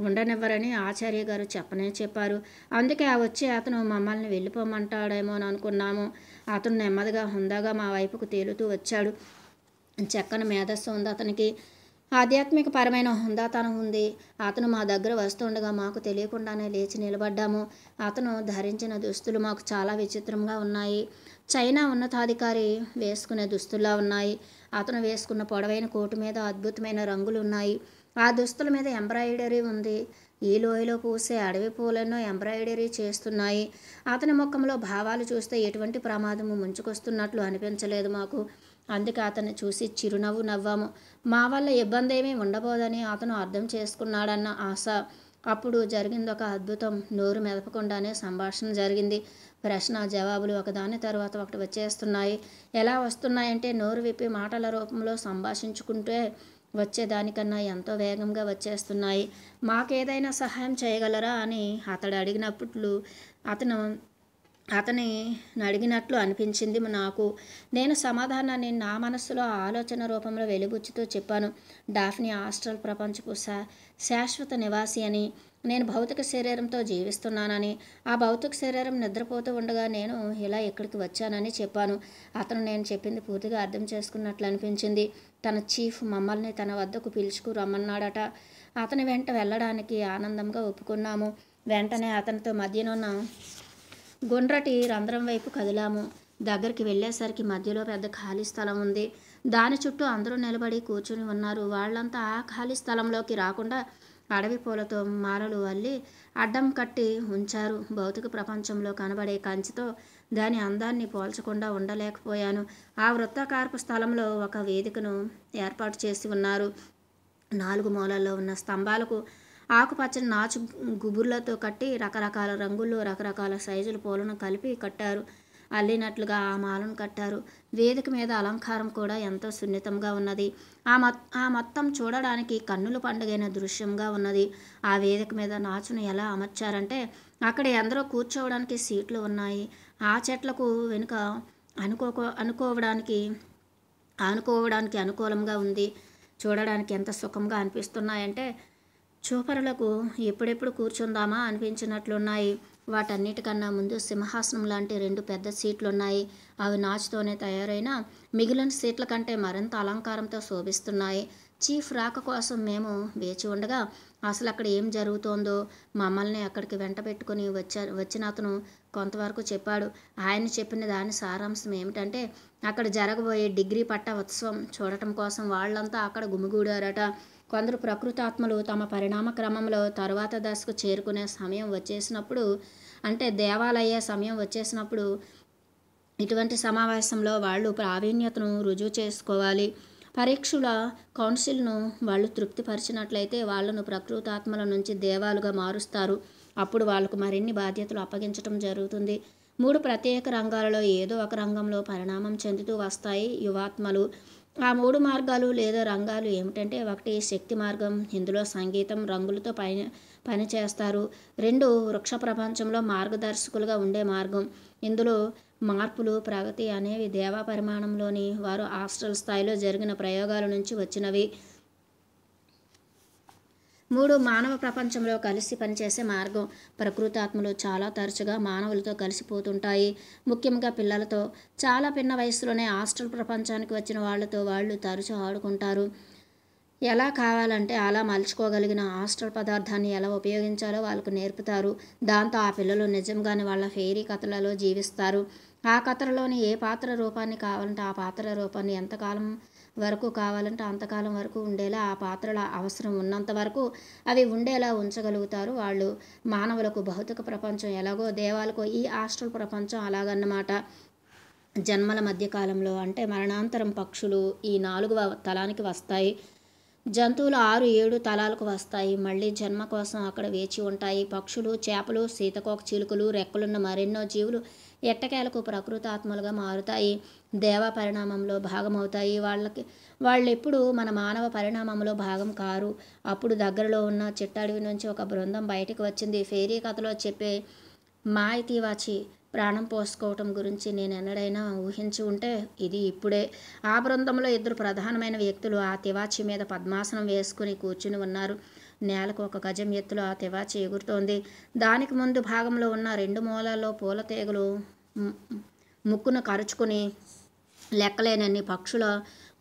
ఉండనివ్వరని ఆచార్య గారు చెప్పనే చెప్పారు అందుకే వచ్చే అతను మమ్మల్ని వెళ్ళిపోమంటాడేమో అనుకున్నాము అతను నెమ్మదిగా హుందాగా మా వైపుకు తేలుతూ వచ్చాడు చక్కని మేధస్సు ఉంది అతనికి ఆధ్యాత్మిక పరమైన హుందాతనం ఉంది అతను మా దగ్గర వస్తుండగా మాకు తెలియకుండానే లేచి నిలబడ్డాము అతను ధరించిన దుస్తులు మాకు చాలా విచిత్రంగా ఉన్నాయి చైనా ఉన్నతాధికారి వేసుకునే దుస్తుల్లా ఉన్నాయి అతను వేసుకున్న పొడవైన కోటు మీద అద్భుతమైన రంగులు ఉన్నాయి ఆ దుస్తుల మీద ఎంబ్రాయిడరీ ఉంది ఈ లోయలో పూసే అడవి పూలను ఎంబ్రాయిడరీ చేస్తున్నాయి అతని ముఖంలో భావాలు చూస్తే ఎటువంటి ప్రమాదము ముంచుకొస్తున్నట్లు అనిపించలేదు మాకు అందుకే అతన్ని చూసి చిరునవ్వు నవ్వాము మా వల్ల ఇబ్బంది ఏమీ ఉండబోదని అతను అర్థం చేసుకున్నాడన్న ఆశ అప్పుడు జరిగింది ఒక అద్భుతం నోరు మెదపకుండానే సంభాషణ జరిగింది ప్రశ్న జవాబులు ఒకదాని తర్వాత ఒకటి వచ్చేస్తున్నాయి ఎలా వస్తున్నాయంటే నోరు విప్పి మాటల రూపంలో సంభాషించుకుంటే వచ్చేదానికన్నా ఎంతో వేగంగా వచ్చేస్తున్నాయి మాకేదైనా సహాయం చేయగలరా అని అతడు అడిగినప్పుడు అతను అతని అడిగినట్లు అనిపించింది నాకు నేను సమాధానాన్ని నా మనస్సులో ఆలోచన రూపంలో వెలుబుచ్చుతూ చెప్పాను డాఫ్ని ఆస్ట్రల్ ప్రపంచపు శాశ్వత నివాసి అని నేను భౌతిక శరీరంతో జీవిస్తున్నానని ఆ భౌతిక శరీరం నిద్రపోతూ ఉండగా నేను ఇలా ఇక్కడికి వచ్చానని చెప్పాను అతను నేను చెప్పింది పూర్తిగా అర్థం చేసుకున్నట్లు అనిపించింది తన చీఫ్ మమ్మల్ని తన వద్దకు పిలుచుకు రమ్మన్నాడట అతని వెంట వెళ్ళడానికి ఆనందంగా ఒప్పుకున్నాము వెంటనే అతనితో మధ్యనున్న గుండ్రటి రంధ్రం వైపు కదిలాము దగ్గరికి వెళ్ళేసరికి మధ్యలో పెద్ద ఖాళీ స్థలం ఉంది దాని చుట్టూ అందరూ నిలబడి కూర్చుని ఉన్నారు వాళ్ళంతా ఆ ఖాళీ స్థలంలోకి రాకుండా అడవి పూలతో మాలలు అల్లి అడ్డం కట్టి ఉంచారు భౌతిక ప్రపంచంలో కనబడే కంచితో దాని అందాన్ని పోల్చకుండా ఉండలేకపోయాను ఆ వృత్తాకారపు స్థలంలో ఒక వేదికను ఏర్పాటు చేసి ఉన్నారు నాలుగు మూలల్లో ఉన్న స్తంభాలకు ఆకుపచ్చని నాచు గుబుర్లతో కట్టి రకరకాల రంగుల్లో రకరకాల సైజుల పూలను కలిపి కట్టారు అల్లినట్లుగా ఆ మాలను కట్టారు వేదిక మీద అలంకారం కూడా ఎంతో సున్నితంగా ఉన్నది ఆ మొ ఆ మొత్తం చూడడానికి కన్నుల పండుగైన దృశ్యంగా ఉన్నది ఆ వేదిక మీద నాచును ఎలా అమర్చారంటే అక్కడ ఎందరో కూర్చోవడానికి సీట్లు ఉన్నాయి ఆ చెట్లకు వెనుక అనుకోకో అనుకోవడానికి ఆనుకోవడానికి అనుకూలంగా ఉంది చూడడానికి ఎంత సుఖంగా అనిపిస్తున్నాయంటే చూపరులకు ఎప్పుడెప్పుడు కూర్చుందామా అనిపించినట్లున్నాయి వాటన్నిటికన్నా ముందు సింహాసనం లాంటి రెండు పెద్ద సీట్లు ఉన్నాయి అవి నాచుతోనే తయారైన మిగిలిన సీట్ల కంటే మరింత అలంకారంతో శోభిస్తున్నాయి చీఫ్ రాక కోసం మేము వేచి ఉండగా అసలు అక్కడ ఏం జరుగుతోందో మమ్మల్ని అక్కడికి వెంట పెట్టుకుని వచ్చా వచ్చిన అతను కొంతవరకు చెప్పాడు ఆయన చెప్పిన దాని సారాంశం ఏమిటంటే అక్కడ జరగబోయే డిగ్రీ పట్ట ఉత్సవం చూడటం కోసం వాళ్ళంతా అక్కడ గుమిగూడారట కొందరు ప్రకృతాత్మలు తమ పరిణామ క్రమంలో తరువాత దశకు చేరుకునే సమయం వచ్చేసినప్పుడు అంటే దేవాలయ సమయం వచ్చేసినప్పుడు ఇటువంటి సమావేశంలో వాళ్ళు ప్రావీణ్యతను రుజువు చేసుకోవాలి పరీక్షల కౌన్సిల్ను వాళ్ళు తృప్తిపరిచినట్లయితే వాళ్ళను ప్రకృతాత్మల నుంచి దేవాలుగా మారుస్తారు అప్పుడు వాళ్ళకు మరిన్ని బాధ్యతలు అప్పగించడం జరుగుతుంది మూడు ప్రత్యేక రంగాలలో ఏదో ఒక రంగంలో పరిణామం చెందుతూ వస్తాయి యువాత్మలు ఆ మూడు మార్గాలు లేదా రంగాలు ఏమిటంటే ఒకటి శక్తి మార్గం ఇందులో సంగీతం రంగులతో పని పనిచేస్తారు రెండు వృక్ష ప్రపంచంలో మార్గదర్శకులుగా ఉండే మార్గం ఇందులో మార్పులు ప్రగతి అనేవి దేవా పరిమాణంలోని వారు హాస్టల్ స్థాయిలో జరిగిన ప్రయోగాల నుంచి వచ్చినవి మూడు మానవ ప్రపంచంలో కలిసి పనిచేసే మార్గం ప్రకృతాత్మలు చాలా తరచుగా మానవులతో కలిసిపోతుంటాయి ముఖ్యంగా పిల్లలతో చాలా పిన్న వయసులోనే హాస్టల్ ప్రపంచానికి వచ్చిన వాళ్ళతో వాళ్ళు తరచూ ఆడుకుంటారు ఎలా కావాలంటే అలా మలుచుకోగలిగిన హాస్టల్ పదార్థాన్ని ఎలా ఉపయోగించాలో వాళ్ళకు నేర్పుతారు దాంతో ఆ పిల్లలు నిజంగానే వాళ్ళ ఫెయిరీ కథలలో జీవిస్తారు ఆ కథలలోని ఏ పాత్ర రూపాన్ని కావాలంటే ఆ పాత్ర రూపాన్ని ఎంతకాలం వరకు కావాలంటే అంతకాలం వరకు ఉండేలా ఆ పాత్రల అవసరం ఉన్నంత వరకు అవి ఉండేలా ఉంచగలుగుతారు వాళ్ళు మానవులకు భౌతిక ప్రపంచం ఎలాగో దేవాలకు ఈ హాస్టల్ ప్రపంచం అలాగన్నమాట జన్మల మధ్యకాలంలో అంటే మరణాంతరం పక్షులు ఈ నాలుగవ తలానికి వస్తాయి జంతువులు ఆరు ఏడు తలాలకు వస్తాయి మళ్ళీ జన్మ కోసం అక్కడ వేచి ఉంటాయి పక్షులు చేపలు సీతకోక చిలుకలు రెక్కలున్న మరెన్నో జీవులు ఎట్టకేలకు ప్రకృతాత్మలుగా మారుతాయి దేవ పరిణామంలో భాగమవుతాయి వాళ్ళకి వాళ్ళెప్పుడు మన మానవ పరిణామంలో భాగం కారు అప్పుడు దగ్గరలో ఉన్న చిట్టడవి నుంచి ఒక బృందం బయటకు వచ్చింది ఫేరీ కథలో చెప్పే మాయితీవాచి ప్రాణం పోసుకోవటం గురించి నేను ఎన్నడైనా ఊహించి ఉంటే ఇది ఇప్పుడే ఆ బృందంలో ఇద్దరు ప్రధానమైన వ్యక్తులు ఆ తివాచి మీద పద్మాసనం వేసుకుని కూర్చుని ఉన్నారు నేలకు ఒక గజం ఎత్తులో ఆ తివాచి ఎగురుతోంది దానికి ముందు భాగంలో ఉన్న రెండు మూలల్లో పూల తీగలు ముక్కును కరుచుకుని లెక్కలేనన్ని పక్షుల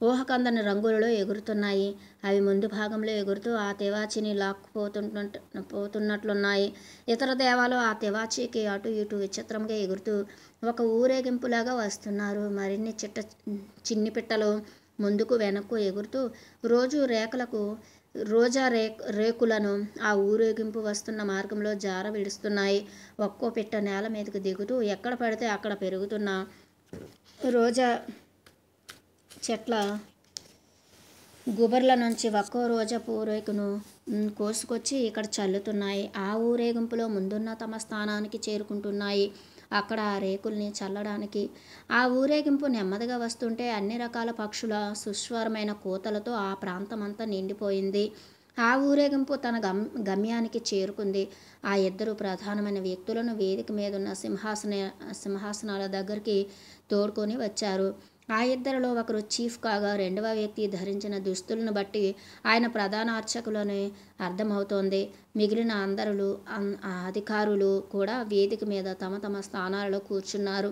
ఊహకందని రంగులలో ఎగురుతున్నాయి అవి ముందు భాగంలో ఎగురుతూ ఆ తివాచిని లాక్కుపోతుంట పోతున్నట్లున్నాయి ఇతర దేవాలు ఆ తివాచికి అటు ఇటు విచిత్రంగా ఎగురుతూ ఒక ఊరేగింపులాగా వస్తున్నారు మరిన్ని చిట్ట చిన్ని పిట్టలు ముందుకు వెనక్కు ఎగురుతూ రోజు రేఖలకు రోజా రే రేకులను ఆ ఊరేగింపు వస్తున్న మార్గంలో జార విడుస్తున్నాయి ఒక్కో పిట్ట నేల మీదకు దిగుతూ ఎక్కడ పడితే అక్కడ పెరుగుతున్న రోజా చెట్ల గుబర్ల నుంచి ఒక్కో రోజా పూరేకును కోసుకొచ్చి ఇక్కడ చల్లుతున్నాయి ఆ ఊరేగింపులో ముందున్న తమ స్థానానికి చేరుకుంటున్నాయి అక్కడ ఆ రేకుల్ని చల్లడానికి ఆ ఊరేగింపు నెమ్మదిగా వస్తుంటే అన్ని రకాల పక్షుల సుస్వరమైన కూతలతో ఆ ప్రాంతమంతా నిండిపోయింది ఆ ఊరేగింపు తన గమ్ గమ్యానికి చేరుకుంది ఆ ఇద్దరు ప్రధానమైన వ్యక్తులను వేదిక మీద ఉన్న సింహాసన సింహాసనాల దగ్గరికి తోడుకొని వచ్చారు ఆ ఇద్దరిలో ఒకరు చీఫ్ కాగా రెండవ వ్యక్తి ధరించిన దుస్తులను బట్టి ఆయన ప్రధాన అర్చకులని అర్థమవుతోంది మిగిలిన అందరులు అధికారులు కూడా వేదిక మీద తమ తమ స్థానాలలో కూర్చున్నారు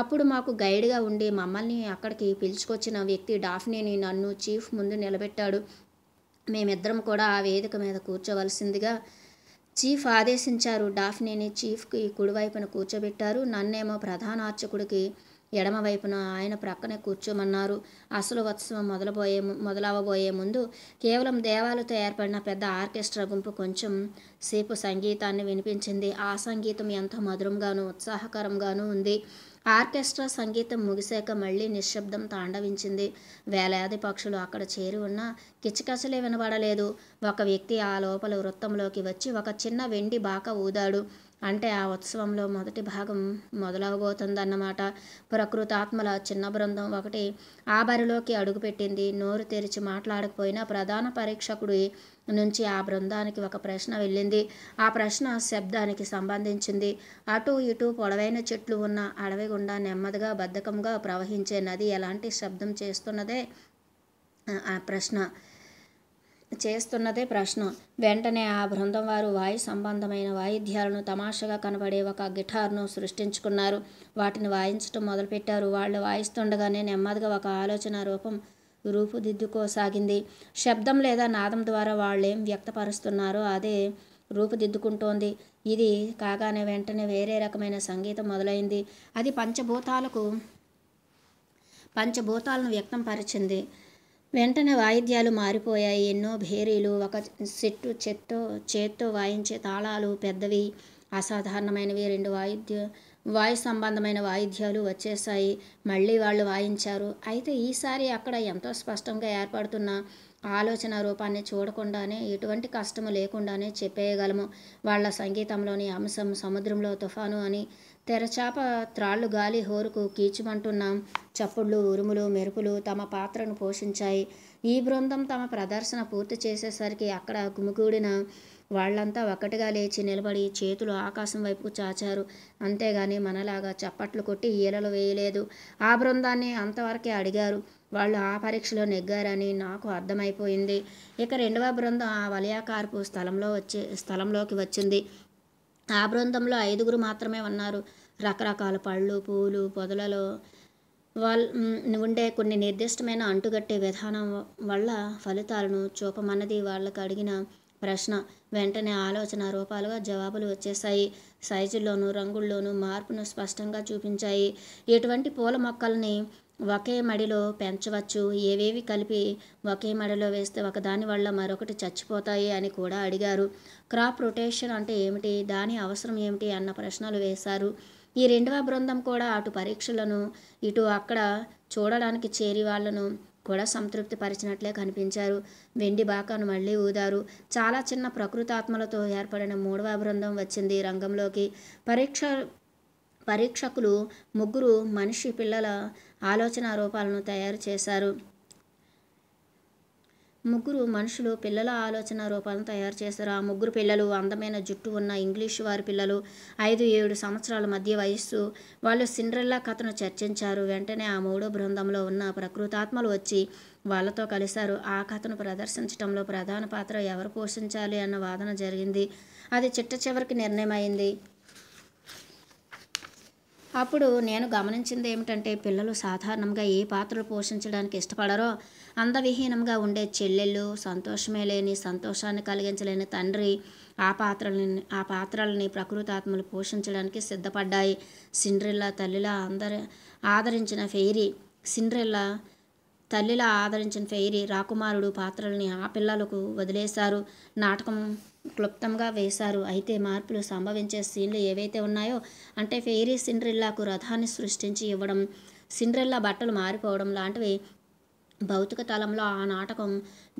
అప్పుడు మాకు గైడ్గా ఉండి మమ్మల్ని అక్కడికి పిలుచుకొచ్చిన వ్యక్తి డాఫ్నీని నన్ను చీఫ్ ముందు నిలబెట్టాడు మేమిద్దరం కూడా ఆ వేదిక మీద కూర్చోవలసిందిగా చీఫ్ ఆదేశించారు డాఫ్నీని చీఫ్కి కుడివైపున కూర్చోబెట్టారు నన్నేమో ప్రధాన అర్చకుడికి ఎడమవైపున ఆయన ప్రక్కనే కూర్చోమన్నారు అసలు ఉత్సవం మొదలబోయే మొదలవబోయే ముందు కేవలం దేవాలతో ఏర్పడిన పెద్ద ఆర్కెస్ట్రా గుంపు కొంచెం సేపు సంగీతాన్ని వినిపించింది ఆ సంగీతం ఎంత మధురంగానూ ఉత్సాహకరంగానూ ఉంది ఆర్కెస్ట్రా సంగీతం ముగిశాక మళ్ళీ నిశ్శబ్దం తాండవించింది వేలాది పక్షులు అక్కడ చేరి ఉన్నా కిచకచలే వినబడలేదు ఒక వ్యక్తి ఆ లోపల వృత్తంలోకి వచ్చి ఒక చిన్న వెండి బాక ఊదాడు అంటే ఆ ఉత్సవంలో మొదటి భాగం మొదలవబోతుందన్నమాట ప్రకృతాత్మల చిన్న బృందం ఒకటి ఆ బరిలోకి అడుగుపెట్టింది నోరు తెరిచి మాట్లాడకపోయినా ప్రధాన పరీక్షకుడి నుంచి ఆ బృందానికి ఒక ప్రశ్న వెళ్ళింది ఆ ప్రశ్న శబ్దానికి సంబంధించింది అటు ఇటు పొడవైన చెట్లు ఉన్న అడవి గుండా నెమ్మదిగా బద్ధకంగా ప్రవహించే నది ఎలాంటి శబ్దం చేస్తున్నదే ఆ ప్రశ్న చేస్తున్నదే ప్రశ్న వెంటనే ఆ బృందం వారు వాయు సంబంధమైన వాయిద్యాలను తమాషగా కనబడే ఒక గిటార్ను సృష్టించుకున్నారు వాటిని వాయించటం మొదలుపెట్టారు వాళ్ళు వాయిస్తుండగానే నెమ్మదిగా ఒక ఆలోచన రూపం రూపుదిద్దుకోసాగింది శబ్దం లేదా నాదం ద్వారా వాళ్ళేం వ్యక్తపరుస్తున్నారో అదే రూపుదిద్దుకుంటోంది ఇది కాగానే వెంటనే వేరే రకమైన సంగీతం మొదలైంది అది పంచభూతాలకు పంచభూతాలను వ్యక్తం పరిచింది వెంటనే వాయిద్యాలు మారిపోయాయి ఎన్నో భేరీలు ఒక సెట్టు చెత్తో చేత్తో వాయించే తాళాలు పెద్దవి అసాధారణమైనవి రెండు వాయిద్య వాయు సంబంధమైన వాయిద్యాలు వచ్చేసాయి మళ్ళీ వాళ్ళు వాయించారు అయితే ఈసారి అక్కడ ఎంతో స్పష్టంగా ఏర్పడుతున్న ఆలోచన రూపాన్ని చూడకుండానే ఎటువంటి కష్టము లేకుండానే చెప్పేయగలము వాళ్ళ సంగీతంలోని అంశం సముద్రంలో తుఫాను అని తెరచాప త్రాళ్ళు గాలి హోరుకు కీచుమంటున్నాం చప్పుళ్ళు ఉరుములు మెరుపులు తమ పాత్రను పోషించాయి ఈ బృందం తమ ప్రదర్శన పూర్తి చేసేసరికి అక్కడ గుమిగూడిన వాళ్ళంతా ఒక్కటిగా లేచి నిలబడి చేతులు ఆకాశం వైపుకు చాచారు అంతేగాని మనలాగా చప్పట్లు కొట్టి ఈలలు వేయలేదు ఆ బృందాన్ని అంతవరకే అడిగారు వాళ్ళు ఆ పరీక్షలో నెగ్గారని నాకు అర్థమైపోయింది ఇక రెండవ బృందం ఆ వలయాకార్పు స్థలంలో వచ్చే స్థలంలోకి వచ్చింది ఆ బృందంలో ఐదుగురు మాత్రమే ఉన్నారు రకరకాల పళ్ళు పూలు పొదలలో వాళ్ళ ఉండే కొన్ని నిర్దిష్టమైన అంటుగట్టే విధానం వల్ల ఫలితాలను చూపమన్నది వాళ్ళకు అడిగిన ప్రశ్న వెంటనే ఆలోచన రూపాలుగా జవాబులు వచ్చేశాయి సైజుల్లోనూ రంగుల్లోనూ మార్పును స్పష్టంగా చూపించాయి ఇటువంటి పూల మొక్కల్ని ఒకే మడిలో పెంచవచ్చు ఏవేవి కలిపి ఒకే మడిలో వేస్తే ఒకదాని వల్ల మరొకటి చచ్చిపోతాయి అని కూడా అడిగారు క్రాప్ రొటేషన్ అంటే ఏమిటి దాని అవసరం ఏమిటి అన్న ప్రశ్నలు వేశారు ఈ రెండవ బృందం కూడా అటు పరీక్షలను ఇటు అక్కడ చూడడానికి చేరి వాళ్లను కూడా సంతృప్తి పరిచినట్లే కనిపించారు వెండి బాకాను మళ్ళీ ఊదారు చాలా చిన్న ప్రకృతాత్మలతో ఏర్పడిన మూడవ బృందం వచ్చింది రంగంలోకి పరీక్ష పరీక్షకులు ముగ్గురు మనిషి పిల్లల ఆలోచన రూపాలను తయారు చేశారు ముగ్గురు మనుషులు పిల్లల ఆలోచన రూపాలను తయారు చేశారు ఆ ముగ్గురు పిల్లలు అందమైన జుట్టు ఉన్న ఇంగ్లీష్ వారి పిల్లలు ఐదు ఏడు సంవత్సరాల మధ్య వయస్సు వాళ్ళు సిండ్రెల్లా కథను చర్చించారు వెంటనే ఆ మూడో బృందంలో ఉన్న ప్రకృతాత్మలు వచ్చి వాళ్ళతో కలిశారు ఆ కథను ప్రదర్శించడంలో ప్రధాన పాత్ర ఎవరు పోషించాలి అన్న వాదన జరిగింది అది చిట్ట చివరికి నిర్ణయమైంది అప్పుడు నేను గమనించింది ఏమిటంటే పిల్లలు సాధారణంగా ఏ పాత్రలు పోషించడానికి ఇష్టపడరో అందవిహీనంగా ఉండే చెల్లెళ్ళు సంతోషమే లేని సంతోషాన్ని కలిగించలేని తండ్రి ఆ పాత్రలని ఆ పాత్రలని ప్రకృతాత్మలు పోషించడానికి సిద్ధపడ్డాయి సిండ్రిల్లా తల్లిలా అందరి ఆదరించిన ఫెయిరీ సిండ్రిల్లా తల్లిలా ఆదరించిన ఫెయిరీ రాకుమారుడు పాత్రల్ని ఆ పిల్లలకు వదిలేశారు నాటకం క్లుప్తంగా వేశారు అయితే మార్పులు సంభవించే సీన్లు ఏవైతే ఉన్నాయో అంటే ఫెయిరీ సిండ్రిల్లాకు రథాన్ని సృష్టించి ఇవ్వడం సిండ్రిల్లా బట్టలు మారిపోవడం లాంటివి భౌతిక తలంలో ఆ నాటకం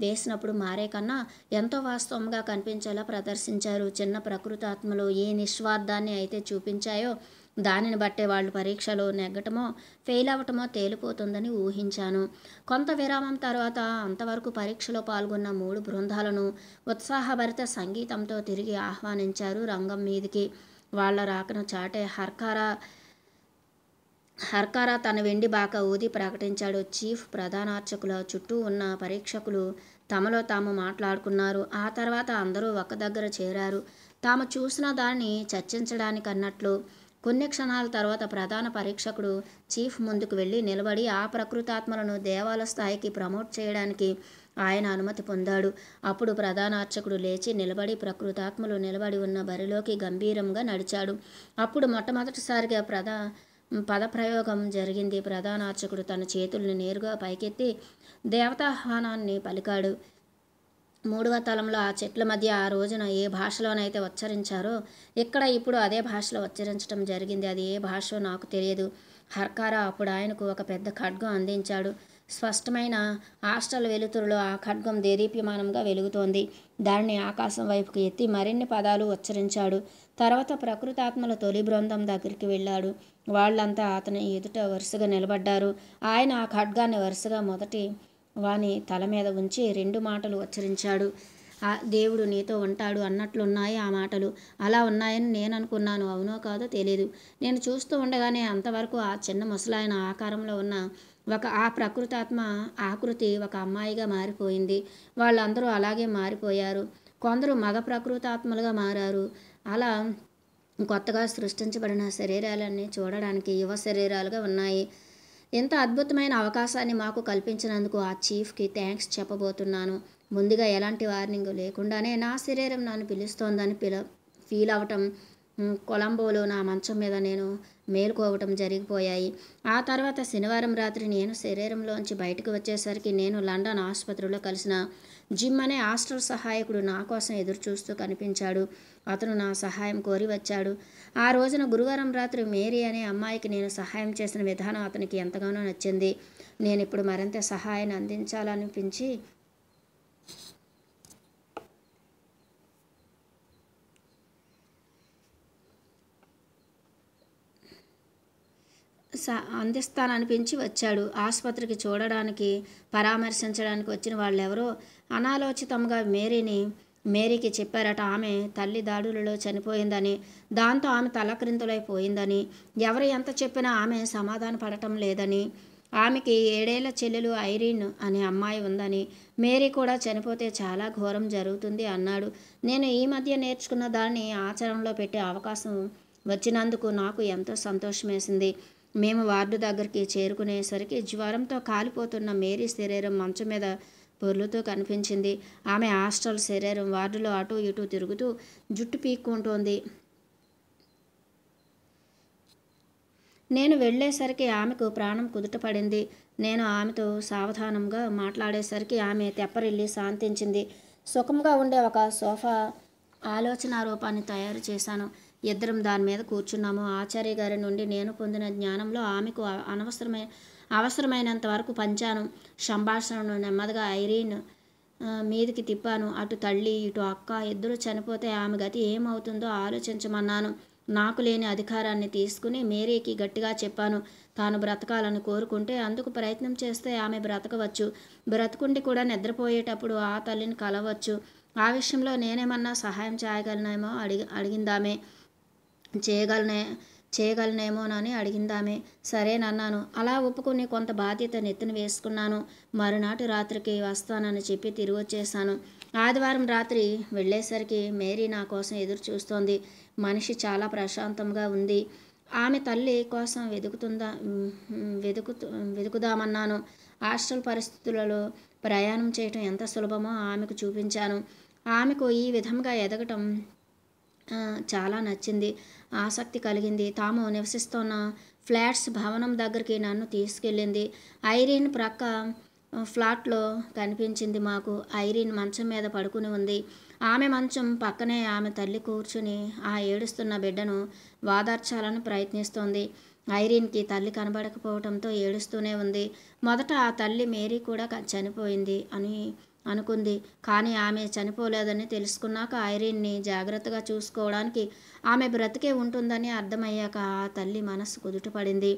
వేసినప్పుడు మారే కన్నా ఎంతో వాస్తవంగా కనిపించేలా ప్రదర్శించారు చిన్న ప్రకృతాత్మలు ఏ నిస్వార్థాన్ని అయితే చూపించాయో దానిని బట్టే వాళ్ళు పరీక్షలో నెగ్గటమో ఫెయిల్ అవ్వటమో తేలిపోతుందని ఊహించాను కొంత విరామం తర్వాత అంతవరకు పరీక్షలో పాల్గొన్న మూడు బృందాలను ఉత్సాహభరిత సంగీతంతో తిరిగి ఆహ్వానించారు రంగం మీదికి వాళ్ళ రాకను చాటే హర్కారా హర్కారా తన వెండి బాక ఊది ప్రకటించాడు చీఫ్ ప్రధానార్చకుల చుట్టూ ఉన్న పరీక్షకులు తమలో తాము మాట్లాడుకున్నారు ఆ తర్వాత అందరూ ఒక దగ్గర చేరారు తాము చూసిన దాన్ని చర్చించడానికి అన్నట్లు కొన్ని క్షణాల తర్వాత ప్రధాన పరీక్షకుడు చీఫ్ ముందుకు వెళ్ళి నిలబడి ఆ ప్రకృతాత్మలను దేవాల స్థాయికి ప్రమోట్ చేయడానికి ఆయన అనుమతి పొందాడు అప్పుడు ప్రధాన అర్చకుడు లేచి నిలబడి ప్రకృతాత్మలు నిలబడి ఉన్న బరిలోకి గంభీరంగా నడిచాడు అప్పుడు మొట్టమొదటిసారిగా ప్రధా పదప్రయోగం జరిగింది ప్రధానార్చకుడు తన చేతుల్ని నేరుగా పైకెత్తి దేవతాహ్వానాన్ని పలికాడు మూడవ తలంలో ఆ చెట్ల మధ్య ఆ రోజున ఏ భాషలోనైతే ఉచ్చరించారో ఇక్కడ ఇప్పుడు అదే భాషలో ఉచ్చరించడం జరిగింది అది ఏ భాషో నాకు తెలియదు హర్కారా అప్పుడు ఆయనకు ఒక పెద్ద ఖడ్గం అందించాడు స్పష్టమైన హాస్టల్ వెలుతురులో ఆ ఖడ్గం దేదీప్యమానంగా వెలుగుతోంది దానిని ఆకాశం వైపుకు ఎత్తి మరిన్ని పదాలు ఉచ్చరించాడు తర్వాత ప్రకృతాత్మల తొలి బృందం దగ్గరికి వెళ్ళాడు వాళ్ళంతా అతని ఎదుట వరుసగా నిలబడ్డారు ఆయన ఆ ఖడ్గాన్ని వరుసగా మొదటి వాని తల మీద ఉంచి రెండు మాటలు ఉచ్చరించాడు ఆ దేవుడు నీతో ఉంటాడు అన్నట్లున్నాయి ఆ మాటలు అలా ఉన్నాయని నేను అనుకున్నాను అవునో కాదో తెలియదు నేను చూస్తూ ఉండగానే అంతవరకు ఆ చిన్న ముసలాయన ఆకారంలో ఉన్న ఒక ఆ ప్రకృతాత్మ ఆకృతి ఒక అమ్మాయిగా మారిపోయింది వాళ్ళందరూ అలాగే మారిపోయారు కొందరు మగ ప్రకృతాత్మలుగా మారారు అలా కొత్తగా సృష్టించబడిన శరీరాలన్నీ చూడడానికి యువ శరీరాలుగా ఉన్నాయి ఎంత అద్భుతమైన అవకాశాన్ని మాకు కల్పించినందుకు ఆ చీఫ్కి థ్యాంక్స్ చెప్పబోతున్నాను ముందుగా ఎలాంటి వార్నింగ్ లేకుండానే నా శరీరం నన్ను పిలుస్తోందని పిల ఫీల్ అవటం కొలంబోలో నా మంచం మీద నేను మేలుకోవటం జరిగిపోయాయి ఆ తర్వాత శనివారం రాత్రి నేను శరీరంలోంచి బయటకు వచ్చేసరికి నేను లండన్ ఆసుపత్రిలో కలిసిన జిమ్ అనే హాస్టల్ సహాయకుడు నా కోసం ఎదురు చూస్తూ కనిపించాడు అతను నా సహాయం కోరి వచ్చాడు ఆ రోజున గురువారం రాత్రి మేరీ అనే అమ్మాయికి నేను సహాయం చేసిన విధానం అతనికి ఎంతగానో నచ్చింది నేను ఇప్పుడు మరింత సహాయాన్ని అందించాలనిపించి అందిస్తాననిపించి వచ్చాడు ఆసుపత్రికి చూడడానికి పరామర్శించడానికి వచ్చిన వాళ్ళు ఎవరో అనాలోచితంగా మేరీని మేరీకి చెప్పారట ఆమె తల్లి దాడులలో చనిపోయిందని దాంతో ఆమె తలక్రిందులైపోయిందని ఎవరు ఎంత చెప్పినా ఆమె సమాధాన పడటం లేదని ఆమెకి ఏడేళ్ల చెల్లెలు ఐరీన్ అనే అమ్మాయి ఉందని మేరీ కూడా చనిపోతే చాలా ఘోరం జరుగుతుంది అన్నాడు నేను ఈ మధ్య నేర్చుకున్న దాన్ని ఆచరణలో పెట్టే అవకాశం వచ్చినందుకు నాకు ఎంతో సంతోషమేసింది మేము వార్డు దగ్గరికి చేరుకునేసరికి జ్వరంతో కాలిపోతున్న మేరీ శరీరం మంచం మీద పొర్లుతూ కనిపించింది ఆమె హాస్టల్ శరీరం వార్డులో అటు ఇటు తిరుగుతూ జుట్టు పీక్కుంటోంది నేను వెళ్ళేసరికి ఆమెకు ప్రాణం కుదుటపడింది నేను ఆమెతో సావధానంగా మాట్లాడేసరికి ఆమె తెప్పరిల్లి శాంతించింది సుఖంగా ఉండే ఒక సోఫా ఆలోచన రూపాన్ని తయారు చేశాను ఇద్దరం దాని మీద కూర్చున్నాము ఆచార్య గారి నుండి నేను పొందిన జ్ఞానంలో ఆమెకు అనవసరమైన అవసరమైనంత వరకు పంచాను సంభాషణను నెమ్మదిగా ఐరీన్ మీదికి తిప్పాను అటు తల్లి ఇటు అక్క ఇద్దరు చనిపోతే ఆమె గతి ఏమవుతుందో ఆలోచించమన్నాను నాకు లేని అధికారాన్ని తీసుకుని మేరీకి గట్టిగా చెప్పాను తాను బ్రతకాలని కోరుకుంటే అందుకు ప్రయత్నం చేస్తే ఆమె బ్రతకవచ్చు బ్రతుకుండి కూడా నిద్రపోయేటప్పుడు ఆ తల్లిని కలవచ్చు ఆ విషయంలో నేనేమన్నా సహాయం చేయగలనేమో అడిగి అడిగిందామే చేయగలనే చేయగలనేమోనని అడిగిందామే సరేనన్నాను అలా ఒప్పుకుని కొంత బాధ్యత నెత్తిన వేసుకున్నాను మరునాటి రాత్రికి వస్తానని చెప్పి తిరిగి వచ్చేశాను ఆదివారం రాత్రి వెళ్ళేసరికి మేరీ నా కోసం ఎదురు చూస్తోంది మనిషి చాలా ప్రశాంతంగా ఉంది ఆమె తల్లి కోసం వెతుకుతుందా వెతుకు వెతుకుదామన్నాను హాస్టల్ పరిస్థితులలో ప్రయాణం చేయటం ఎంత సులభమో ఆమెకు చూపించాను ఆమెకు ఈ విధంగా ఎదగటం చాలా నచ్చింది ఆసక్తి కలిగింది తాము నివసిస్తున్న ఫ్లాట్స్ భవనం దగ్గరికి నన్ను తీసుకెళ్ళింది ఐరీన్ ప్రక్క ఫ్లాట్లో కనిపించింది మాకు ఐరీన్ మంచం మీద పడుకుని ఉంది ఆమె మంచం పక్కనే ఆమె తల్లి కూర్చుని ఆ ఏడుస్తున్న బిడ్డను వాదార్చాలని ప్రయత్నిస్తోంది ఐరీన్కి తల్లి కనబడకపోవడంతో ఏడుస్తూనే ఉంది మొదట ఆ తల్లి మేరీ కూడా చనిపోయింది అని అనుకుంది కానీ ఆమె చనిపోలేదని తెలుసుకున్నాక ఐరిన్ని జాగ్రత్తగా చూసుకోవడానికి ఆమె బ్రతికే ఉంటుందని అర్థమయ్యాక ఆ తల్లి మనసు కుదుటపడింది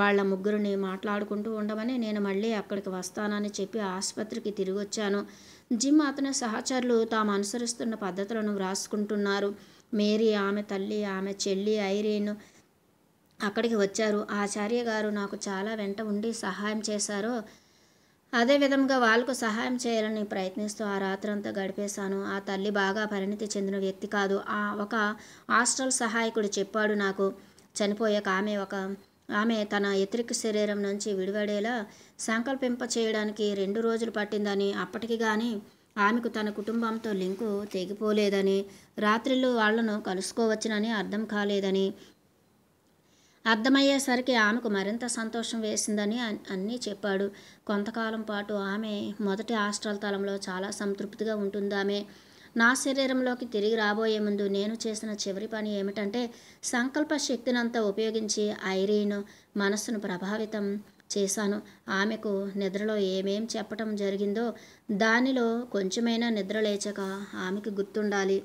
వాళ్ళ ముగ్గురిని మాట్లాడుకుంటూ ఉండమని నేను మళ్ళీ అక్కడికి వస్తానని చెప్పి ఆసుపత్రికి తిరిగొచ్చాను జిమ్ అతని సహచరులు తాము అనుసరిస్తున్న పద్ధతులను వ్రాసుకుంటున్నారు మేరీ ఆమె తల్లి ఆమె చెల్లి ఐరీన్ అక్కడికి వచ్చారు ఆచార్య గారు నాకు చాలా వెంట ఉండి సహాయం చేశారు అదే విధంగా వాళ్ళకు సహాయం చేయాలని ప్రయత్నిస్తూ ఆ రాత్రంతా గడిపేశాను ఆ తల్లి బాగా పరిణితి చెందిన వ్యక్తి కాదు ఆ ఒక హాస్టల్ సహాయకుడు చెప్పాడు నాకు చనిపోయాక ఆమె ఒక ఆమె తన ఎత్రిక శరీరం నుంచి విడివడేలా సంకల్పింప చేయడానికి రెండు రోజులు పట్టిందని అప్పటికి కానీ ఆమెకు తన కుటుంబంతో లింకు తెగిపోలేదని రాత్రిళ్ళు వాళ్లను కలుసుకోవచ్చునని అర్థం కాలేదని అర్థమయ్యేసరికి ఆమెకు మరింత సంతోషం వేసిందని అన్నీ చెప్పాడు కొంతకాలం పాటు ఆమె మొదటి హాస్టల్ తలంలో చాలా సంతృప్తిగా ఉంటుందామె నా శరీరంలోకి తిరిగి రాబోయే ముందు నేను చేసిన చివరి పని ఏమిటంటే సంకల్ప శక్తినంతా ఉపయోగించి ఐరీన్ మనస్సును ప్రభావితం చేశాను ఆమెకు నిద్రలో ఏమేం చెప్పటం జరిగిందో దానిలో కొంచెమైనా నిద్ర లేచాక ఆమెకు గుర్తుండాలి